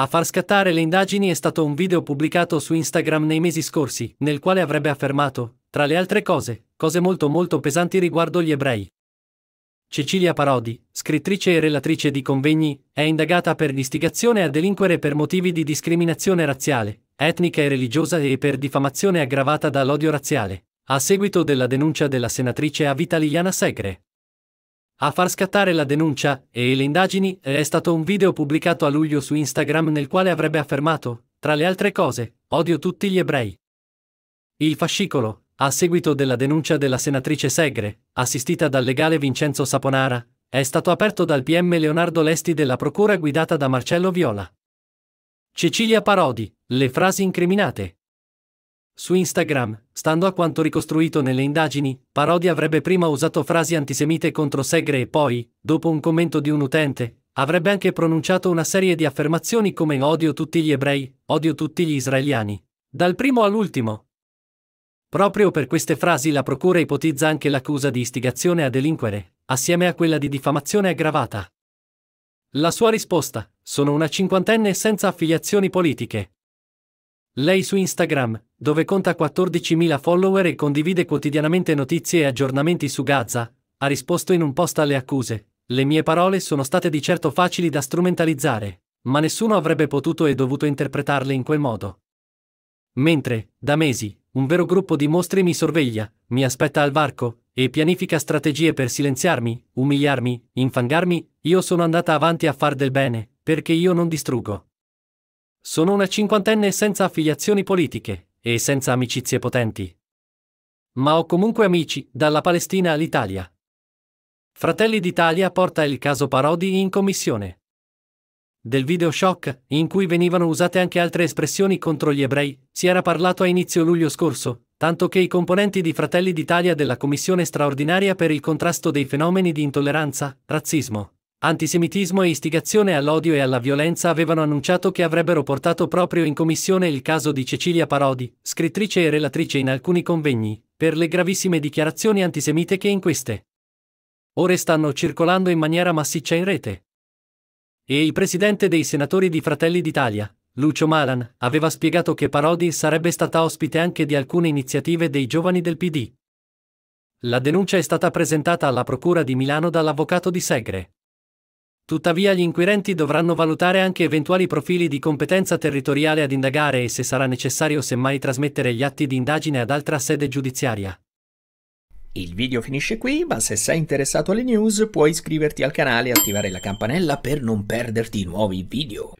A far scattare le indagini è stato un video pubblicato su Instagram nei mesi scorsi, nel quale avrebbe affermato, tra le altre cose, cose molto molto pesanti riguardo gli ebrei. Cecilia Parodi, scrittrice e relatrice di convegni, è indagata per l'istigazione a delinquere per motivi di discriminazione razziale, etnica e religiosa e per diffamazione aggravata dall'odio razziale, a seguito della denuncia della senatrice a vita Liliana Segre. A far scattare la denuncia e le indagini eh, è stato un video pubblicato a luglio su Instagram nel quale avrebbe affermato, tra le altre cose, odio tutti gli ebrei. Il fascicolo, a seguito della denuncia della senatrice Segre, assistita dal legale Vincenzo Saponara, è stato aperto dal PM Leonardo Lesti della procura guidata da Marcello Viola. Cecilia Parodi, le frasi incriminate. Su Instagram, stando a quanto ricostruito nelle indagini, Parodi avrebbe prima usato frasi antisemite contro Segre e poi, dopo un commento di un utente, avrebbe anche pronunciato una serie di affermazioni come odio tutti gli ebrei, odio tutti gli israeliani. Dal primo all'ultimo. Proprio per queste frasi la Procura ipotizza anche l'accusa di istigazione a delinquere, assieme a quella di diffamazione aggravata. La sua risposta, sono una cinquantenne senza affiliazioni politiche. Lei su Instagram, dove conta 14.000 follower e condivide quotidianamente notizie e aggiornamenti su Gaza, ha risposto in un post alle accuse. Le mie parole sono state di certo facili da strumentalizzare, ma nessuno avrebbe potuto e dovuto interpretarle in quel modo. Mentre, da mesi, un vero gruppo di mostri mi sorveglia, mi aspetta al varco, e pianifica strategie per silenziarmi, umiliarmi, infangarmi, io sono andata avanti a far del bene, perché io non distruggo. Sono una cinquantenne senza affiliazioni politiche, e senza amicizie potenti. Ma ho comunque amici, dalla Palestina all'Italia. Fratelli d'Italia porta il caso Parodi in commissione. Del video shock, in cui venivano usate anche altre espressioni contro gli ebrei, si era parlato a inizio luglio scorso, tanto che i componenti di Fratelli d'Italia della Commissione straordinaria per il contrasto dei fenomeni di intolleranza, razzismo, antisemitismo e istigazione all'odio e alla violenza avevano annunciato che avrebbero portato proprio in commissione il caso di Cecilia Parodi, scrittrice e relatrice in alcuni convegni, per le gravissime dichiarazioni antisemite che in queste ore stanno circolando in maniera massiccia in rete. E il presidente dei senatori di Fratelli d'Italia, Lucio Malan, aveva spiegato che Parodi sarebbe stata ospite anche di alcune iniziative dei giovani del PD. La denuncia è stata presentata alla Procura di Milano dall'avvocato di Segre. Tuttavia gli inquirenti dovranno valutare anche eventuali profili di competenza territoriale ad indagare e se sarà necessario semmai trasmettere gli atti di indagine ad altra sede giudiziaria. Il video finisce qui, ma se sei interessato alle news puoi iscriverti al canale e attivare la campanella per non perderti nuovi video.